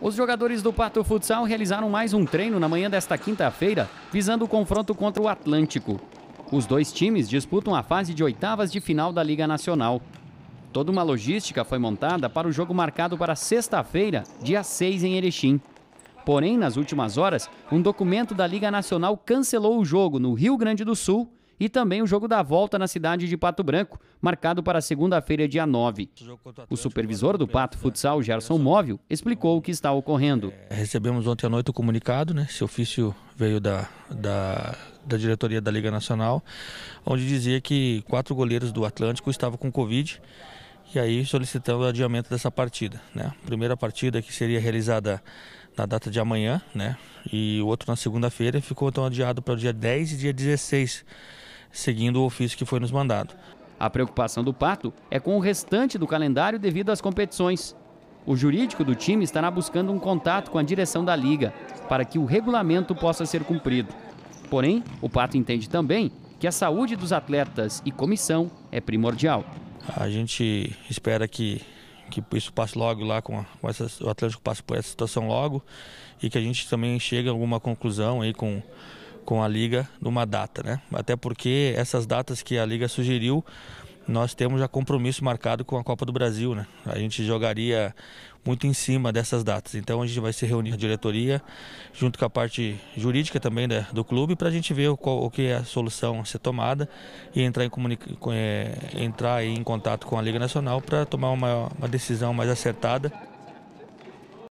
Os jogadores do Pato Futsal realizaram mais um treino na manhã desta quinta-feira, visando o confronto contra o Atlântico. Os dois times disputam a fase de oitavas de final da Liga Nacional. Toda uma logística foi montada para o jogo marcado para sexta-feira, dia 6 em Erechim. Porém, nas últimas horas, um documento da Liga Nacional cancelou o jogo no Rio Grande do Sul e também o jogo da volta na cidade de Pato Branco, marcado para segunda-feira, dia 9. O supervisor do Pato Futsal, Gerson Móvel, explicou o que está ocorrendo. É, recebemos ontem à noite o comunicado, né? Esse ofício veio da, da, da diretoria da Liga Nacional, onde dizia que quatro goleiros do Atlântico estavam com Covid e aí solicitando o adiamento dessa partida. Né? Primeira partida que seria realizada na data de amanhã, né? E o outro na segunda-feira ficou então adiado para o dia 10 e dia 16 seguindo o ofício que foi nos mandado. A preocupação do Pato é com o restante do calendário devido às competições. O jurídico do time estará buscando um contato com a direção da liga para que o regulamento possa ser cumprido. Porém, o Pato entende também que a saúde dos atletas e comissão é primordial. A gente espera que, que isso passe logo lá, com, a, com essa, o Atlético passe por essa situação logo e que a gente também chegue a alguma conclusão aí com com a liga numa data, né? Até porque essas datas que a liga sugeriu, nós temos já compromisso marcado com a Copa do Brasil, né? A gente jogaria muito em cima dessas datas. Então a gente vai se reunir a diretoria, junto com a parte jurídica também né, do clube, para a gente ver o, qual, o, que é a solução a ser tomada e entrar em, é, entrar em contato com a Liga Nacional para tomar uma, uma decisão mais acertada.